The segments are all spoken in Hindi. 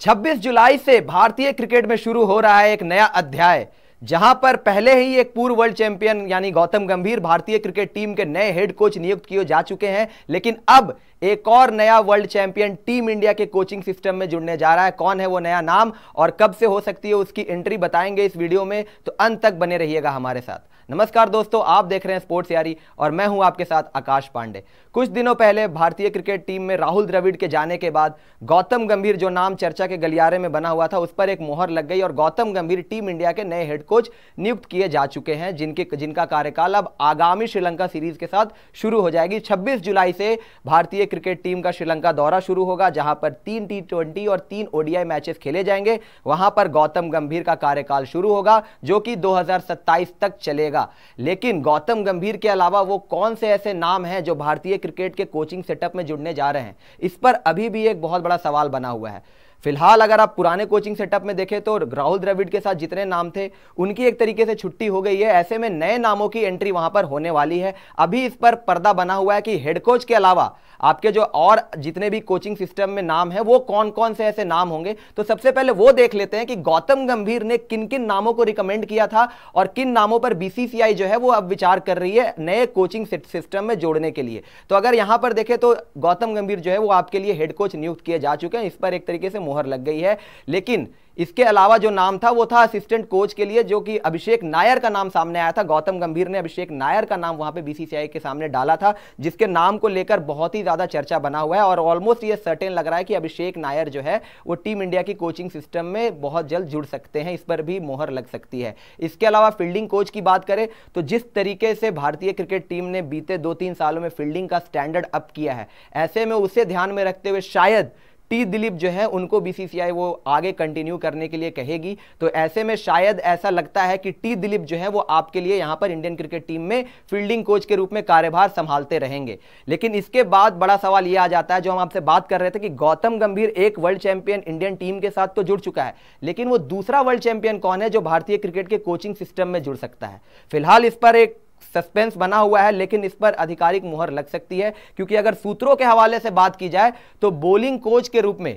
26 जुलाई से भारतीय क्रिकेट में शुरू हो रहा है एक नया अध्याय जहां पर पहले ही एक पूर्व वर्ल्ड चैंपियन यानी गौतम गंभीर भारतीय क्रिकेट टीम के नए हेड कोच नियुक्त किए जा चुके हैं लेकिन अब एक और नया वर्ल्ड चैंपियन टीम इंडिया के कोचिंग सिस्टम में जुड़ने जा रहा है कौन है वो नया नाम और कब से हो सकती है उसकी एंट्री बताएंगे इस वीडियो में तो अंत तक बने रहिएगा हमारे साथ नमस्कार दोस्तों आप देख रहे हैं स्पोर्ट्स यारी और मैं हूं आपके साथ आकाश पांडे कुछ दिनों पहले भारतीय क्रिकेट टीम में राहुल द्रविड़ के जाने के बाद गौतम गंभीर जो नाम चर्चा के गलियारे में बना हुआ था उस पर एक मोहर लग गई और गौतम गंभीर टीम इंडिया के नए हेड कोच नियुक्त किए जा चुके हैं जिनके जिनका कार्यकाल अब आगामी श्रीलंका सीरीज के साथ शुरू हो जाएगी छब्बीस जुलाई से भारतीय क्रिकेट टीम का श्रीलंका दौरा शुरू होगा जहां पर तीन टी और तीन ओडीआई मैचेस खेले जाएंगे वहां पर गौतम गंभीर का कार्यकाल शुरू होगा जो कि दो तक चलेगा जाएगा लेकिन गौतम गंभीर के अलावा वो कौन से ऐसे नाम हैं जो भारतीय क्रिकेट के कोचिंग सेटअप में जुड़ने जा रहे हैं इस पर अभी भी एक बहुत बड़ा सवाल बना हुआ है फिलहाल अगर आप पुराने कोचिंग सेटअप में देखें तो राहुल द्रविड के साथ जितने नाम थे उनकी एक तरीके से छुट्टी हो गई है ऐसे में नए नामों की एंट्री वहां पर होने वाली है अभी इस पर पर्दा बना हुआ है कि हेड कोच के अलावा आपके जो और जितने भी कोचिंग सिस्टम में नाम है वो कौन कौन से ऐसे नाम होंगे तो सबसे पहले वो देख लेते हैं कि गौतम गंभीर ने किन किन नामों को रिकमेंड किया था और किन नामों पर बीसीसीआई जो है वो अब विचार कर रही है नए कोचिंग सिस्टम में जोड़ने के लिए तो अगर यहां पर देखें तो गौतम गंभीर जो है वो आपके लिए हेड कोच नियुक्त किए जा चुके हैं इस पर एक तरीके से मोहर लग गई है लेकिन इसके अलावा जो नाम था वो था असिस्टेंट कोच के लिए जो कि अभिषेक नायर का नाम सामने आया था गौतम गंभीर ने अभिषेक नायर का नाम वहां पे बीसीसीआई के सामने डाला था जिसके नाम को लेकर बहुत ही ज़्यादा चर्चा बना हुआ है और ऑलमोस्ट ये सर्टेन लग रहा है कि अभिषेक नायर जो है वो टीम इंडिया की कोचिंग सिस्टम में बहुत जल्द जुड़ सकते हैं इस पर भी मोहर लग सकती है इसके अलावा फील्डिंग कोच की बात करें तो जिस तरीके से भारतीय क्रिकेट टीम ने बीते दो तीन सालों में फील्डिंग का स्टैंडर्ड अप किया है ऐसे में उसे ध्यान में रखते हुए शायद टी दिलीप जो है उनको बीसीसीआई वो आगे कंटिन्यू करने के लिए कहेगी तो ऐसे में शायद ऐसा लगता है कि टी दिलीप जो है वो आपके लिए यहाँ पर इंडियन क्रिकेट टीम में फील्डिंग कोच के रूप में कार्यभार संभालते रहेंगे लेकिन इसके बाद बड़ा सवाल ये आ जाता है जो हम आपसे बात कर रहे थे कि गौतम गंभीर एक वर्ल्ड चैंपियन इंडियन टीम के साथ तो जुड़ चुका है लेकिन वो दूसरा वर्ल्ड चैंपियन कौन है जो भारतीय क्रिकेट के कोचिंग सिस्टम में जुड़ सकता है फिलहाल इस पर एक सस्पेंस बना हुआ है लेकिन इस पर आधिकारिक मुहर लग सकती है क्योंकि अगर सूत्रों के हवाले से बात की जाए तो बोलिंग कोच के रूप में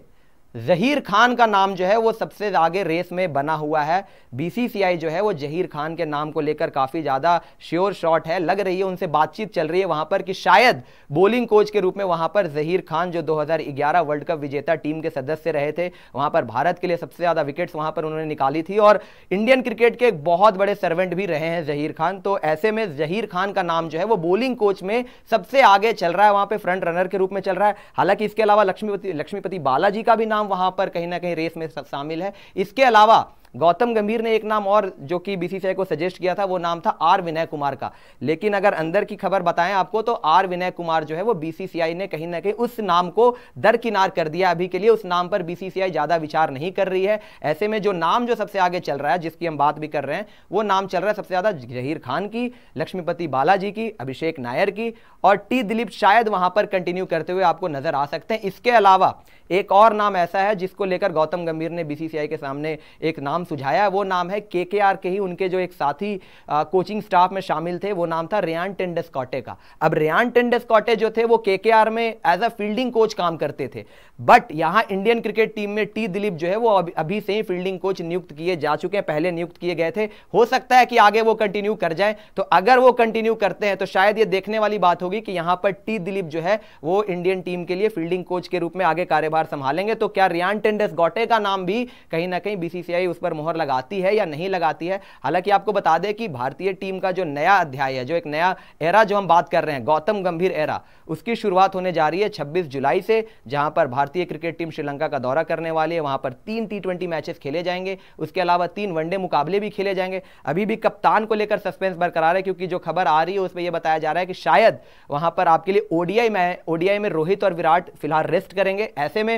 जहीर खान का नाम जो है वो सबसे आगे रेस में बना हुआ है बीसीसीआई जो है वो जहीर खान के नाम को लेकर काफ़ी ज़्यादा श्योर शॉट है लग रही है उनसे बातचीत चल रही है वहाँ पर कि शायद बोलिंग कोच के रूप में वहाँ पर जहीर खान जो 2011 वर्ल्ड कप विजेता टीम के सदस्य रहे थे वहाँ पर भारत के लिए सबसे ज़्यादा विकेट्स वहाँ पर उन्होंने निकाली थी और इंडियन क्रिकेट के एक बहुत बड़े सर्वेंट भी रहे हैं जहीर खान तो ऐसे में जहीर खान का नाम जो है वो बोलिंग कोच में सबसे आगे चल रहा है वहाँ पर फ्रंट रनर के रूप में चल रहा है हालांकि इसके अलावा लक्ष्मीपति लक्ष्मीपति बालाजी का भी नाम नाम वहां पर कहीं ना कहीं रेस में शामिल है इसके अलावा गौतम गंभीर ने एक नाम और जो कि बीसीसीआई को सजेस्ट किया था वो नाम था आर विनय कुमार का लेकिन अगर अंदर की खबर बताएं आपको तो आर विनय कुमार जो है वो बीसीसीआई ने कहीं ना कहीं उस नाम को दरकिनार कर दिया अभी के लिए उस नाम पर बीसीसीआई ज़्यादा विचार नहीं कर रही है ऐसे में जो नाम जो सबसे आगे चल रहा है जिसकी हम बात भी कर रहे हैं वो नाम चल रहा है सबसे ज़्यादा जहीर खान की लक्ष्मीपति बालाजी की अभिषेक नायर की और टी दिलीप शायद वहां पर कंटिन्यू करते हुए आपको नजर आ सकते हैं इसके अलावा एक और नाम ऐसा है जिसको लेकर गौतम गंभीर ने बीसीसीआई के सामने एक नाम नाम सुझाया है वो नाम है के के आर के ही उनके जो एक साथी आ, कोचिंग स्टाफ में शामिल थे वो नाम था रेयान टेंडेस्कॉटे का अब रेयान टेंडेस्कॉटे जो थे वो के के आर में एज अ फील्डिंग कोच काम करते थे बट यहाँ इंडियन क्रिकेट टीम में टी दिलीप जो है वो अभी, अभी से ही फील्डिंग कोच नियुक्त किए जा चुके हैं पहले नियुक्त किए गए थे हो सकता है कि आगे वो कंटिन्यू कर जाए तो अगर वो कंटिन्यू करते हैं तो शायद ये देखने वाली बात होगी कि यहाँ पर टी दिलीप जो है वो इंडियन टीम के लिए फील्डिंग कोच के रूप में आगे कार्यभार संभालेंगे तो क्या रियान टेंडेस गौटे का नाम भी कहीं ना कहीं बीसीसीआई उस पर पर मोहर लगाती है या नहीं लगाती है हालांकि आपको बता दें कि भारतीय टीम का जो नया अध्याय है जो एक नया एरा जो हम बात कर रहे हैं गौतम गंभीर एरा उसकी शुरुआत होने जा रही है छब्बीस जुलाई से जहां पर भारतीय क्रिकेट टीम श्रीलंका का दौरा करने वाली है वहां पर तीन टी ट्वेंटी मैचेस खेले जाएंगे उसके अलावा तीन वनडे मुकाबले भी खेले जाएंगे अभी भी कप्तान को लेकर सस्पेंस बरकरार है क्योंकि जो खबर आ रही है उसमें यह बताया जा रहा है कि शायद वहां पर आपके लिए ओडीआई में ओडीआई में रोहित और विराट फिलहाल रेस्ट करेंगे ऐसे में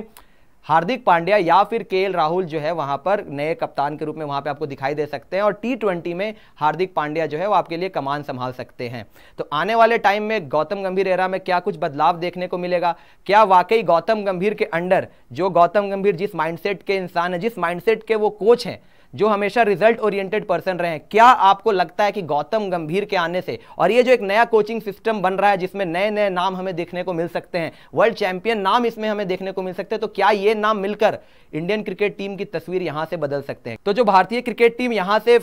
हार्दिक पांड्या या फिर के राहुल जो है वहां पर नए कप्तान के रूप में वहां पे आपको दिखाई दे सकते हैं और टी ट्वेंटी में हार्दिक पांड्या जो है वो आपके लिए कमान संभाल सकते हैं तो आने वाले टाइम में गौतम गंभीर एरा में क्या कुछ बदलाव देखने को मिलेगा क्या वाकई गौतम गंभीर के अंडर जो गौतम गंभीर जिस माइंडसेट के इंसान है जिस माइंडसेट के वो कोच हैं जो हमेशा रिजल्ट ओरिएंटेड पर्सन रहे हैं क्या आपको लगता है कि गौतम गंभीर के आने से और ये जो एक नया कोचिंग सिस्टम बन रहा है जिसमें नए नए नाम हमें देखने को मिल सकते हैं वर्ल्ड चैंपियन नाम इसमें हमें देखने को मिल सकते हैं तो क्या ये नाम मिलकर इंडियन क्रिकेट टीम की तस्वीर यहां से बदल सकते हैं तो जो भारतीय क्रिकेट टीम यहां से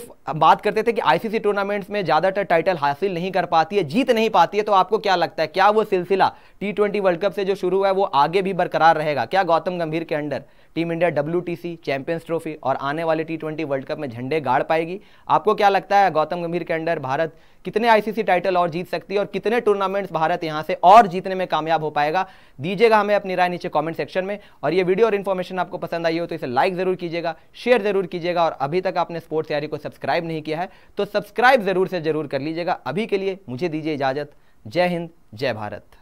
बात करते थे कि आईसीसी टूर्नामेंट्स में ज्यादातर टाइटल हासिल नहीं कर पाती है जीत नहीं पाती है तो आपको क्या लगता है क्या वो सिलसिला टी ट्वेंटी वर्ल्ड कप से जो शुरू हुआ है वो आगे भी बरकरार रहेगा क्या गौतम गंभीर के अंडर टीम इंडिया डब्ल्यू चैंपियंस ट्रॉफी और आने वाले T twenty twenty World Cup में झंडे गाड़ पाएगी आपको क्या लगता है गौतम गंभीर के अंडर भारत कितने आईसीसी टाइटल और जीत सकती है और कितने टूर्नामेंट्स भारत यहाँ से और जीतने में कामयाब हो पाएगा दीजिएगा हमें अपनी राय नीचे कमेंट सेक्शन में और ये वीडियो और इन्फॉर्मेशन आपको पसंद आई हो तो इसे लाइक जरूर कीजिएगा शेयर जरूर कीजिएगा और अभी तक आपने स्पोर्ट्स यारी को सब्सक्राइब नहीं किया है तो सब्सक्राइब जरूर से जरूर कर लीजिएगा अभी के लिए मुझे दीजिए इजाजत जय हिंद जय भारत